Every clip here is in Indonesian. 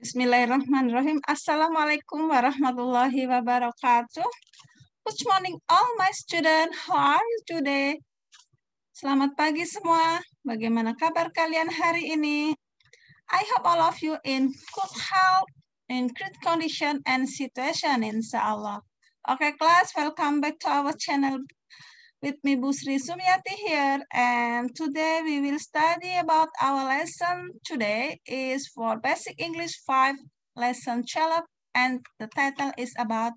Bismillahirrahmanirrahim. Assalamualaikum warahmatullahi wabarakatuh. Good morning all my students. How are you today? Selamat pagi semua. Bagaimana kabar kalian hari ini? I hope all of you in good health, in good condition and situation insya Allah. Oke okay, class, welcome back to our channel with me Busri Sumiyati here and today we will study about our lesson today is for basic English 5 lesson challenge and the title is about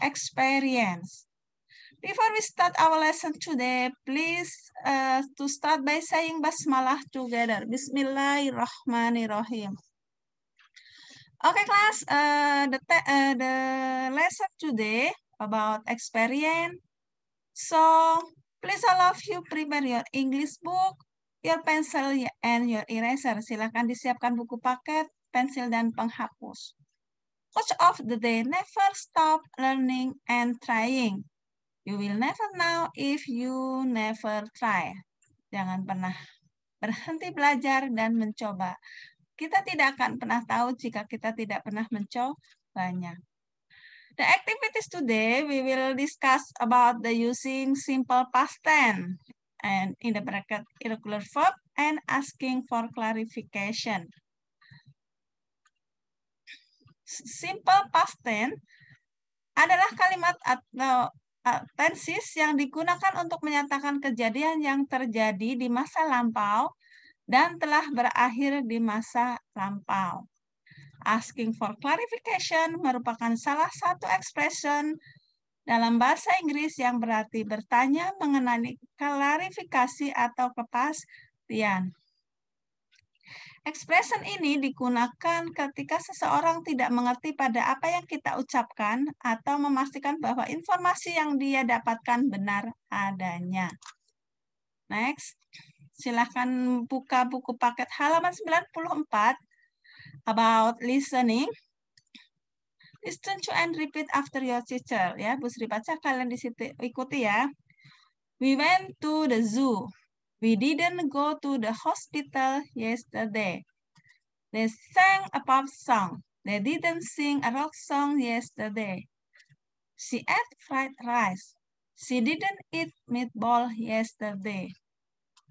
experience. Before we start our lesson today, please uh, to start by saying basmalah together. Bismillahirrahmanirrahim. Okay class, uh, the, uh, the lesson today about experience So please all of you prepare your English book, your pencil and your eraser. Silakan disiapkan buku paket, pensil dan penghapus. Coach of the day, never stop learning and trying. You will never know if you never try. Jangan pernah berhenti belajar dan mencoba. Kita tidak akan pernah tahu jika kita tidak pernah mencoba banyak. The activities today, we will discuss about the using simple past tense and in the bracket irregular verb and asking for clarification. Simple past tense adalah kalimat atau tenses yang digunakan untuk menyatakan kejadian yang terjadi di masa lampau dan telah berakhir di masa lampau. Asking for clarification merupakan salah satu expression dalam bahasa Inggris yang berarti bertanya mengenai klarifikasi atau kepastian. Expression ini digunakan ketika seseorang tidak mengerti pada apa yang kita ucapkan atau memastikan bahwa informasi yang dia dapatkan benar adanya. Next, silahkan buka buku paket halaman 94 about listening. Listen to and repeat after your teacher. Ya, Bu Sri baca kalian di situ ikuti ya. We went to the zoo. We didn't go to the hospital yesterday. They sang a pop song. They didn't sing a rock song yesterday. She ate fried rice. She didn't eat meatball yesterday.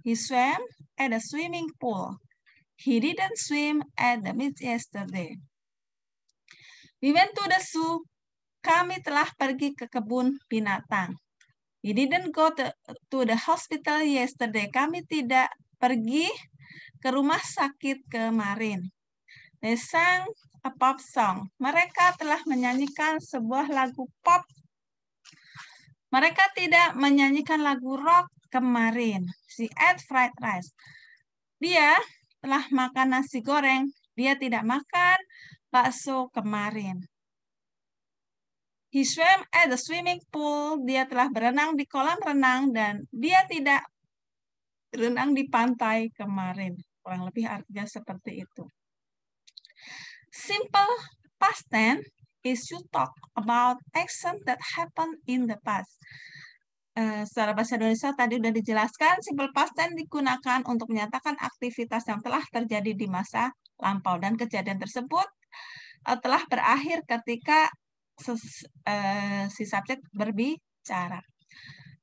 He swam at a swimming pool. He didn't swim at the beach yesterday. We went to the zoo. Kami telah pergi ke kebun binatang. We didn't go to, to the hospital yesterday. Kami tidak pergi ke rumah sakit kemarin. They sang a pop song. Mereka telah menyanyikan sebuah lagu pop. Mereka tidak menyanyikan lagu rock kemarin. She ate fried rice. Dia setelah makan nasi goreng, dia tidak makan bakso kemarin. He swam at the swimming pool. Dia telah berenang di kolam renang dan dia tidak berenang di pantai kemarin. Kurang lebih artinya seperti itu. Simple past tense is you talk about action that happened in the past. Eh, secara bahasa Indonesia tadi sudah dijelaskan, simple past tense digunakan untuk menyatakan aktivitas yang telah terjadi di masa lampau dan kejadian tersebut eh, telah berakhir ketika eh, si subjek berbicara.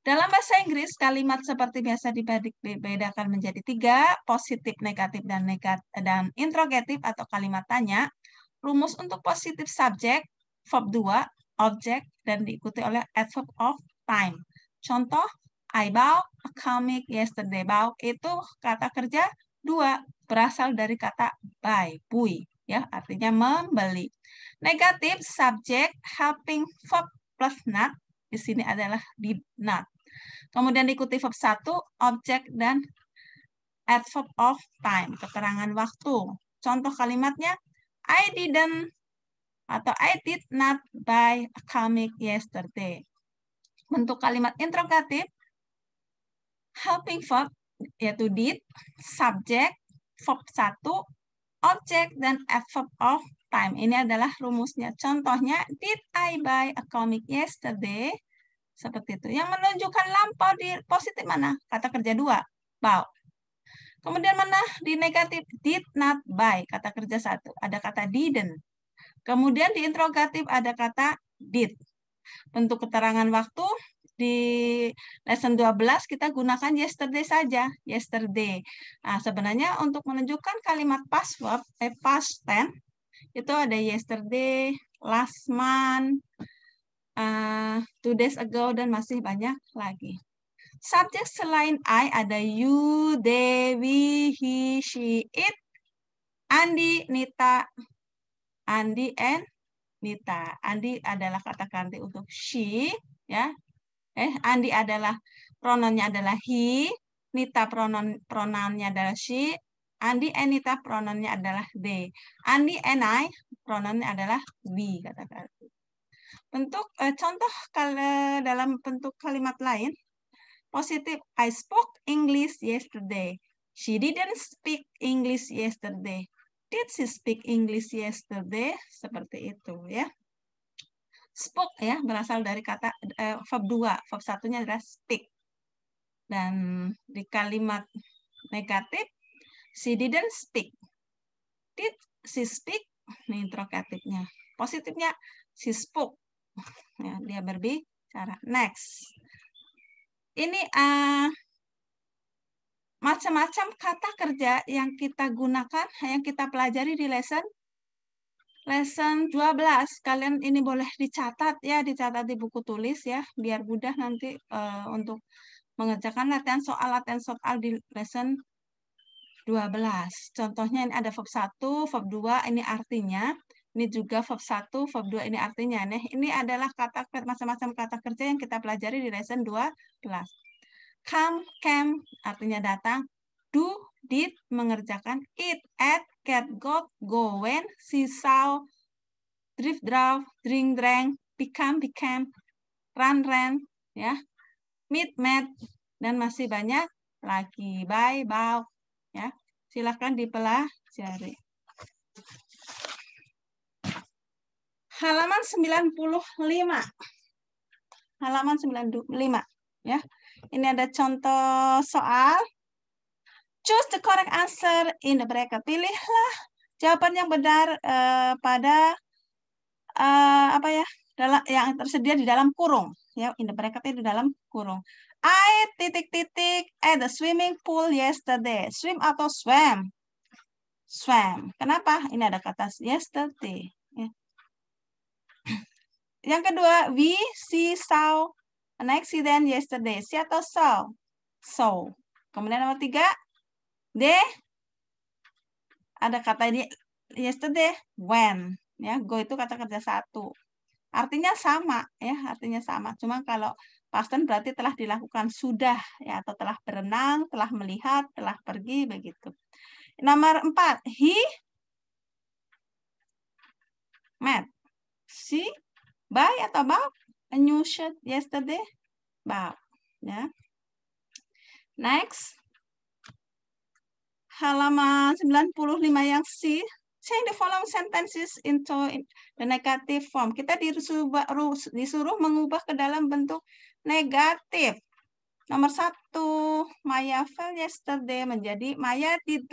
Dalam bahasa Inggris, kalimat seperti biasa dibedakan menjadi tiga, positif, negatif, dan negatif dan interrogatif atau kalimat tanya. Rumus untuk positif subjek, verb 2, objek, dan diikuti oleh adverb of time. Contoh, I bought a comic yesterday. Bought itu kata kerja dua, berasal dari kata buy, bui. Ya, artinya membeli. Negatif, subject, helping verb plus not. Di sini adalah did not. Kemudian diikuti verb satu, object dan adverb of time, keterangan waktu. Contoh kalimatnya, I didn't atau I did not buy a comic yesterday bentuk kalimat interrogatif, helping verb yaitu did, subject, verb 1, object, dan adverb of time. Ini adalah rumusnya. Contohnya, did I buy a comic yesterday? Seperti itu. Yang menunjukkan lampau di positif mana? Kata kerja dua, bow. Kemudian mana di negatif? Did not buy, kata kerja satu. Ada kata didn't. Kemudian di interrogatif ada kata did. Untuk keterangan waktu di lesson 12 kita gunakan yesterday saja, yesterday. Nah, sebenarnya untuk menunjukkan kalimat password eh, past tense itu ada yesterday, last month, uh, two days ago dan masih banyak lagi. Subjek selain I ada you, they, he, she, it, Andi, Nita, Andi, and Nita. Andi adalah kata ganti untuk she, ya. Eh, Andi adalah prononnya adalah he, Nita pronon pronounnya adalah she, Andi and Nita prononnya adalah they. Andi and I prononnya adalah we kata ganti. Bentuk eh, contoh kalau dalam bentuk kalimat lain positif I spoke English yesterday. She didn't speak English yesterday. Did she speak English yesterday? Seperti itu ya. Spoke ya berasal dari kata eh, verb 2. Verb satunya adalah speak. Dan di kalimat negatif, she didn't speak. Did she speak? Ini interrogatifnya. Positifnya, she spoke. Ya, dia berbicara. Next. Ini uh, macam-macam kata kerja yang kita gunakan, yang kita pelajari di lesson lesson 12. Kalian ini boleh dicatat ya, dicatat di buku tulis ya, biar mudah nanti uh, untuk mengerjakan latihan soal latihan soal di lesson 12. Contohnya ini ada verb 1, verb 2 ini artinya, ini juga verb 1, verb 2 ini artinya. nih ini adalah kata macam-macam kata kerja yang kita pelajari di lesson 12 come, came, artinya datang, do, did, mengerjakan, it, at, get, got, go, when, see, saw, drift, drive, drink, drank, become, became, run, ran, ya, meet, met, dan masih banyak lagi. Bye, bow, ya. Silahkan dipelajari. Halaman 95. Halaman 95, ya. Ini ada contoh soal. Choose the correct answer in the bracket. Pilihlah jawaban yang benar uh, pada uh, apa ya dalam yang tersedia di dalam kurung ya in the bracket itu dalam kurung I titik titik at the swimming pool yesterday swim atau swam swam kenapa ini ada kata yesterday ya. yang kedua we see saw an accident yesterday. Si atau so? So. Kemudian nomor tiga, de. Ada kata ini yesterday, when. Ya, go itu kata kerja satu. Artinya sama, ya, artinya sama. Cuma kalau past berarti telah dilakukan sudah, ya, atau telah berenang, telah melihat, telah pergi, begitu. Nomor empat, he met. Si, by atau about a new shirt yesterday? Wow. Ya. Next. Halaman 95 yang C. Change the following sentences into the negative form. Kita disuruh, disuruh mengubah ke dalam bentuk negatif. Nomor satu, Maya fell yesterday menjadi Maya did,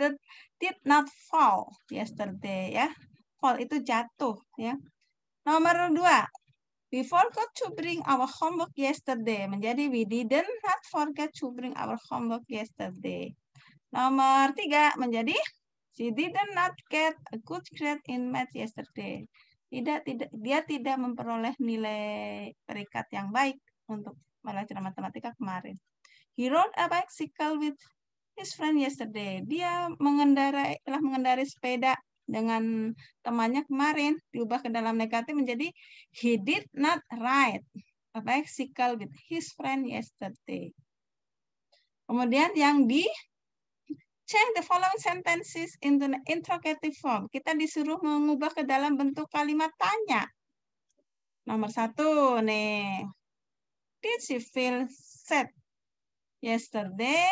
did not fall yesterday ya. Fall itu jatuh ya. Nomor dua, We forgot to bring our homework yesterday. Menjadi we didn't not forget to bring our homework yesterday. Nomor tiga menjadi she didn't not get a good grade in math yesterday. Tidak, tidak dia tidak memperoleh nilai perikat yang baik untuk pelajaran matematika kemarin. He rode a bicycle with his friend yesterday. Dia mengendarai telah mengendarai sepeda dengan temannya kemarin diubah ke dalam negatif menjadi he did not write a bicycle with his friend yesterday. Kemudian yang di change the following sentences into interrogative form. Kita disuruh mengubah ke dalam bentuk kalimat tanya. Nomor satu nih. Did she feel sad yesterday?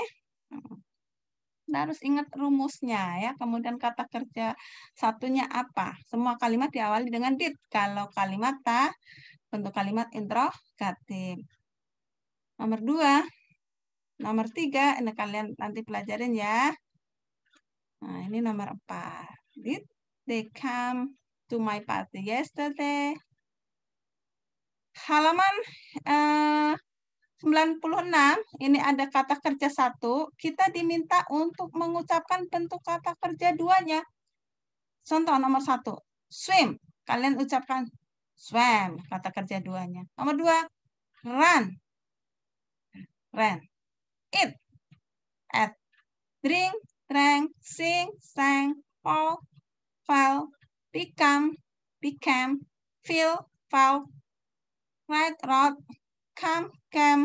Anda harus ingat rumusnya ya. Kemudian kata kerja satunya apa? Semua kalimat diawali dengan did. Kalau kalimat ta bentuk kalimat interrogatif. Nomor dua, nomor tiga, ini kalian nanti pelajarin ya. Nah, ini nomor empat. Did they come to my party yesterday? Halaman eh, 96, ini ada kata kerja satu, kita diminta untuk mengucapkan bentuk kata kerja duanya. Contoh nomor satu, swim. Kalian ucapkan swim, kata kerja duanya. Nomor dua, run. Run. Eat. eat Drink, drink sing, sang, fall, fell, become, became, feel, fall write, wrote, come, came.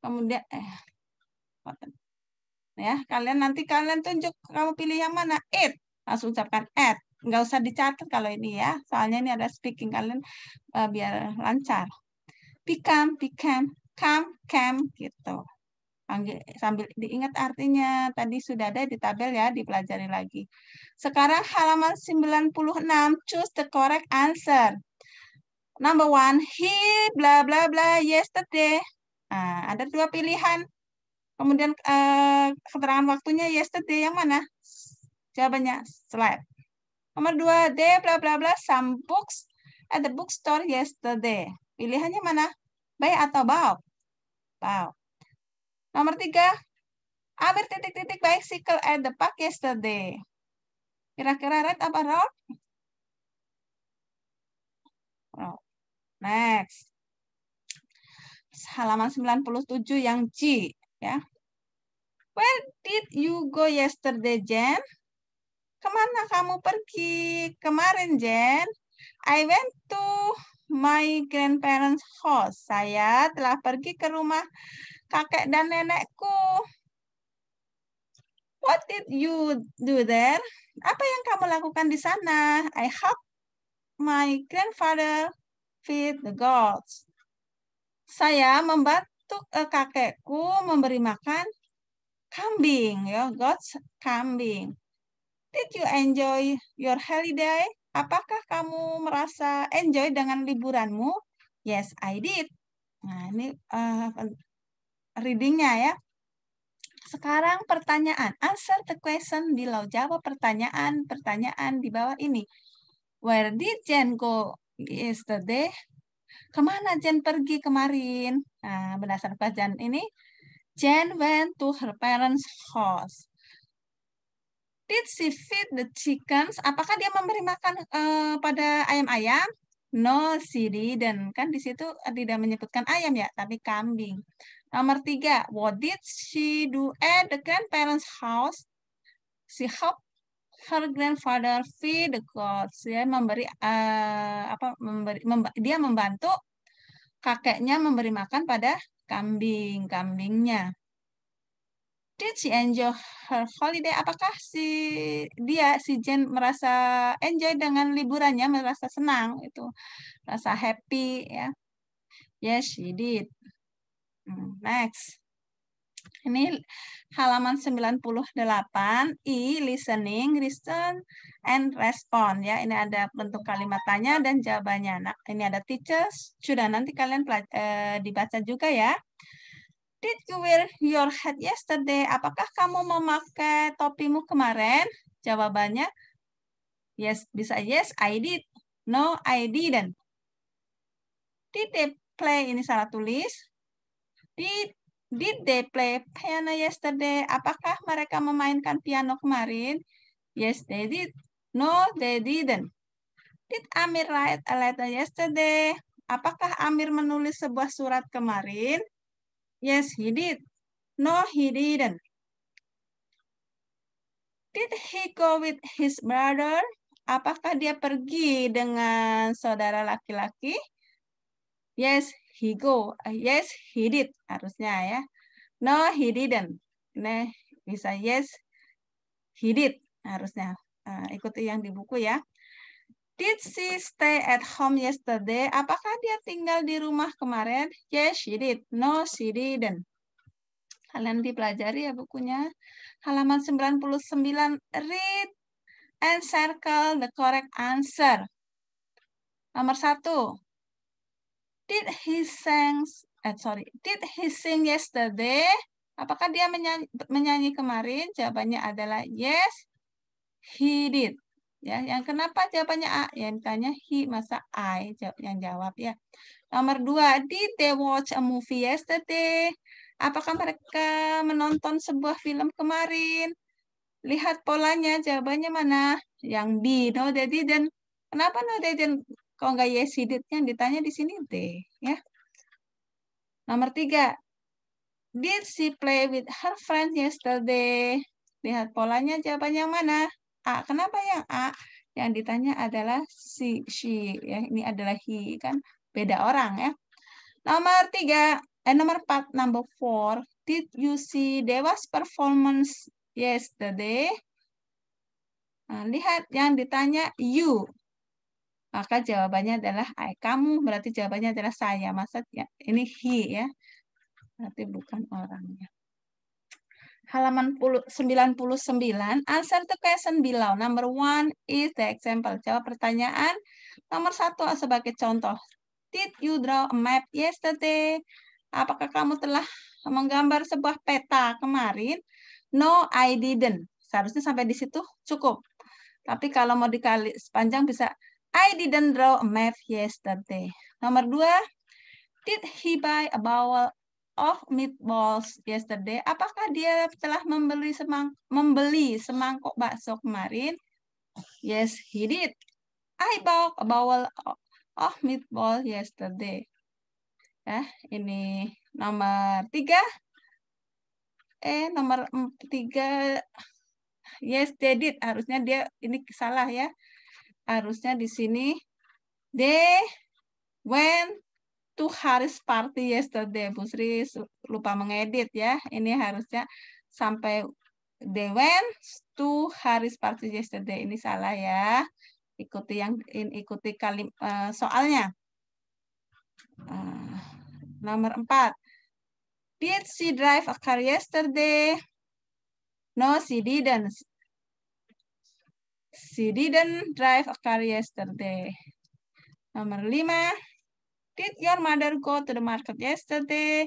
Kemudian eh ya, kalian nanti kalian tunjuk kamu pilih yang mana it. Langsung ucapkan at. Nggak usah dicatat kalau ini ya. Soalnya ini ada speaking kalian uh, biar lancar. Become, pikam, come, kam, gitu. Panggil, sambil diingat artinya tadi sudah ada di tabel ya dipelajari lagi. Sekarang halaman 96 choose the correct answer. Number one, he bla bla bla yesterday. Nah, ada dua pilihan. Kemudian eh, keterangan waktunya yesterday yang mana? Jawabannya slide. Nomor dua, they bla bla bla some books at the bookstore yesterday. Pilihannya mana? By atau bow? Bow. Nomor tiga, Amir titik-titik bicycle at the park yesterday. Kira-kira right apa wrong? Next. Halaman 97 yang C ya. Where did you go yesterday, Jen? Kemana kamu pergi kemarin, Jen? I went to my grandparents' house. Saya telah pergi ke rumah kakek dan nenekku. What did you do there? Apa yang kamu lakukan di sana? I helped my grandfather feed the goats. Saya membantu eh, kakekku memberi makan kambing, ya, goats kambing. Did you enjoy your holiday? Apakah kamu merasa enjoy dengan liburanmu? Yes, I did. Nah, ini uh, readingnya ya. Sekarang pertanyaan. Answer the question below. Jawab pertanyaan-pertanyaan di bawah ini. Where did Jen go yesterday, gitu kemana Jen pergi kemarin? Nah, berdasarkan pelajaran ini, Jen went to her parents' house. Did she feed the chickens? Apakah dia memberi makan uh, pada ayam-ayam? No, she didn't. Kan di situ tidak menyebutkan ayam ya, tapi kambing. Nomor tiga, what did she do at the grandparents' house? She helped her grandfather feed the goats ya memberi uh, apa memberi memba, dia membantu kakeknya memberi makan pada kambing kambingnya did she enjoy her holiday apakah si dia si Jen merasa enjoy dengan liburannya merasa senang itu rasa happy ya yes she did hmm, next ini halaman 98 I listening, listen and respond ya. Ini ada bentuk kalimat tanya dan jawabannya. Nah, ini ada teachers, sudah nanti kalian eh, dibaca juga ya. Did you wear your hat yesterday? Apakah kamu memakai topimu kemarin? Jawabannya yes, bisa yes, I did. No, I didn't. Did they play? Ini salah tulis. Did Did they play piano yesterday? Apakah mereka memainkan piano kemarin? Yes, they did. No, they didn't. Did Amir write a letter yesterday? Apakah Amir menulis sebuah surat kemarin? Yes, he did. No, he didn't. Did he go with his brother? Apakah dia pergi dengan saudara laki-laki? Yes, he go? Uh, yes, he did. Harusnya ya. No, he didn't. Nah bisa yes, he did. Harusnya. Uh, ikuti yang di buku ya. Did she stay at home yesterday? Apakah dia tinggal di rumah kemarin? Yes, she did. No, she didn't. Kalian dipelajari ya bukunya. Halaman 99, read and circle the correct answer. Nomor satu, Did he sing? eh sorry, did he sing yesterday? Apakah dia menyanyi, menyanyi kemarin? Jawabannya adalah yes, he did. Ya, yang kenapa jawabannya A? Yang tanya he masa I yang jawab ya. Nomor dua, did they watch a movie yesterday? Apakah mereka menonton sebuah film kemarin? Lihat polanya, jawabannya mana? Yang B, no they didn't. Kenapa no they didn't? Kalau nggak yes he did yang ditanya di sini D. Ya. Nomor tiga. Did she play with her friends yesterday? Lihat polanya jawaban yang mana? A. Kenapa yang A? Yang ditanya adalah si, she. Ya, ini adalah he kan beda orang ya. Nomor tiga, eh nomor empat, number four. Did you see Dewas performance yesterday? Nah, lihat yang ditanya you. Maka jawabannya adalah I. Kamu berarti jawabannya adalah saya. Masa ini he ya. Berarti bukan orangnya. Halaman 99, answer to question below. Number one is the example. Jawab pertanyaan nomor satu sebagai contoh. Did you draw a map yesterday? Apakah kamu telah menggambar sebuah peta kemarin? No, I didn't. Seharusnya sampai di situ cukup. Tapi kalau mau dikali sepanjang bisa I didn't draw a map yesterday. Nomor dua, did he buy a bowl of meatballs yesterday? Apakah dia telah membeli semang membeli semangkok bakso kemarin? Yes, he did. I bought a bowl of meatballs yesterday. Ya, ini nomor tiga. Eh, nomor tiga. Yes, they did. Harusnya dia ini salah ya harusnya di sini they went to Harris party yesterday. Bu Sri lupa mengedit ya. Ini harusnya sampai they went to Harris party yesterday. Ini salah ya. Ikuti yang ikuti kalim uh, soalnya. Uh, nomor 4. Did she drive a car yesterday? No, she didn't. She didn't drive a car yesterday. Nomor lima. Did your mother go to the market yesterday?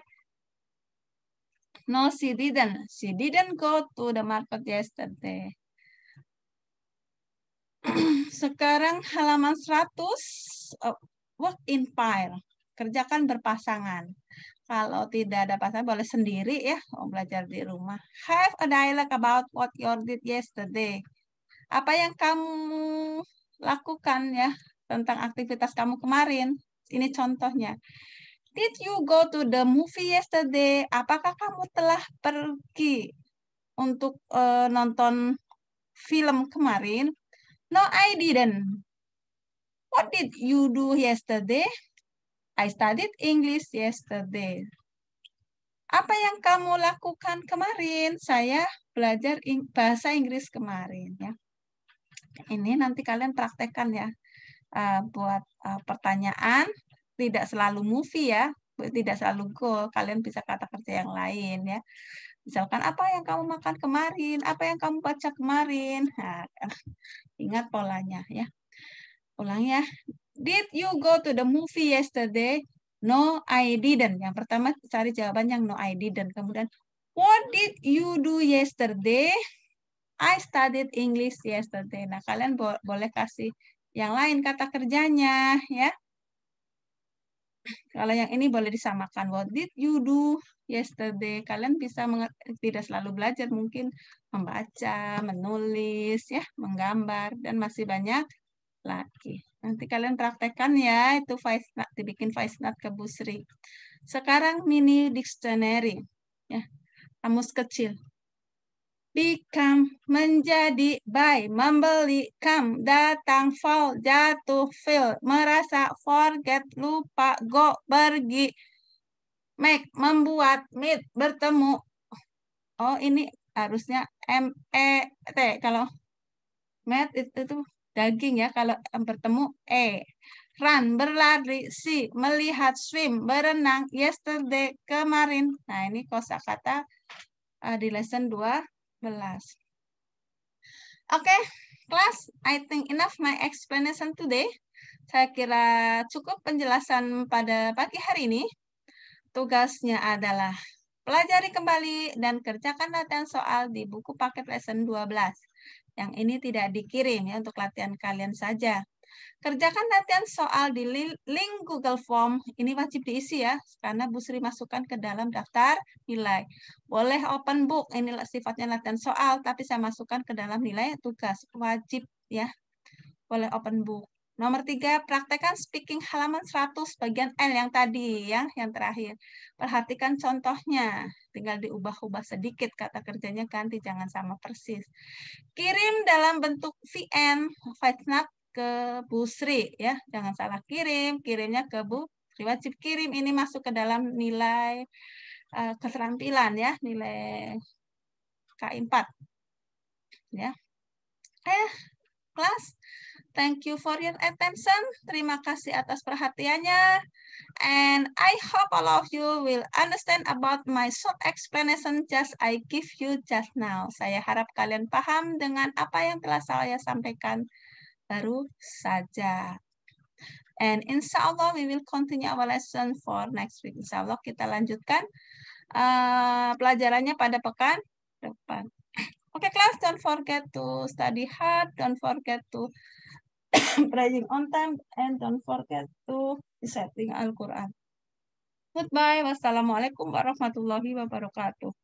No, she didn't. She didn't go to the market yesterday. Sekarang halaman 100, oh, work in pile. Kerjakan berpasangan. Kalau tidak ada pasangan, boleh sendiri ya. Oh, belajar di rumah. Have a dialogue about what you did yesterday apa yang kamu lakukan ya tentang aktivitas kamu kemarin. Ini contohnya. Did you go to the movie yesterday? Apakah kamu telah pergi untuk uh, nonton film kemarin? No, I didn't. What did you do yesterday? I studied English yesterday. Apa yang kamu lakukan kemarin? Saya belajar bahasa Inggris kemarin ya ini nanti kalian praktekkan ya eh, buat eh, pertanyaan tidak selalu movie ya tidak selalu go kalian bisa kata kerja yang lain ya misalkan apa yang kamu makan kemarin apa yang kamu baca kemarin nah, ingat polanya ya ulang ya did you go to the movie yesterday no I didn't yang pertama cari jawaban yang no I didn't kemudian what did you do yesterday I studied English yesterday. Nah, kalian bo boleh kasih yang lain kata kerjanya, ya. Kalau yang ini boleh disamakan. What did you do yesterday? Kalian bisa tidak selalu belajar, mungkin membaca, menulis, ya, menggambar, dan masih banyak lagi. Nanti kalian praktekkan ya, itu voice note, dibikin voice note ke busri. Sekarang mini dictionary, ya, kamus kecil become menjadi buy membeli come datang fall jatuh feel merasa forget lupa go pergi make membuat meet bertemu oh ini harusnya m e t kalau met itu, itu daging ya kalau bertemu e run berlari si melihat swim berenang yesterday kemarin nah ini kosakata uh, di lesson 2 Okay, class, I think enough my explanation today. Saya kira cukup penjelasan pada pagi hari ini. Tugasnya adalah pelajari kembali dan kerjakan latihan soal di buku paket lesson 12. Yang ini tidak dikirim ya untuk latihan kalian saja. Kerjakan latihan soal di link Google Form. Ini wajib diisi ya, karena Bu Sri masukkan ke dalam daftar nilai. Boleh open book, ini sifatnya latihan soal, tapi saya masukkan ke dalam nilai tugas. Wajib ya, boleh open book. Nomor tiga, praktekan speaking halaman 100 bagian L yang tadi, ya, yang terakhir. Perhatikan contohnya, tinggal diubah-ubah sedikit kata kerjanya ganti, jangan sama persis. Kirim dalam bentuk VN, file ke Bu Sri ya. Jangan salah kirim, kirimnya ke Bu Sri wajib kirim ini masuk ke dalam nilai uh, keterampilan ya, nilai K4. Ya. Eh, kelas. Thank you for your attention. Terima kasih atas perhatiannya. And I hope all of you will understand about my short explanation just I give you just now. Saya harap kalian paham dengan apa yang telah saya sampaikan baru saja. And insya Allah we will continue our lesson for next week. Insya Allah kita lanjutkan uh, pelajarannya pada pekan depan. Oke okay, class, don't forget to study hard, don't forget to praying on time, and don't forget to setting Al-Quran. Goodbye, wassalamualaikum warahmatullahi wabarakatuh.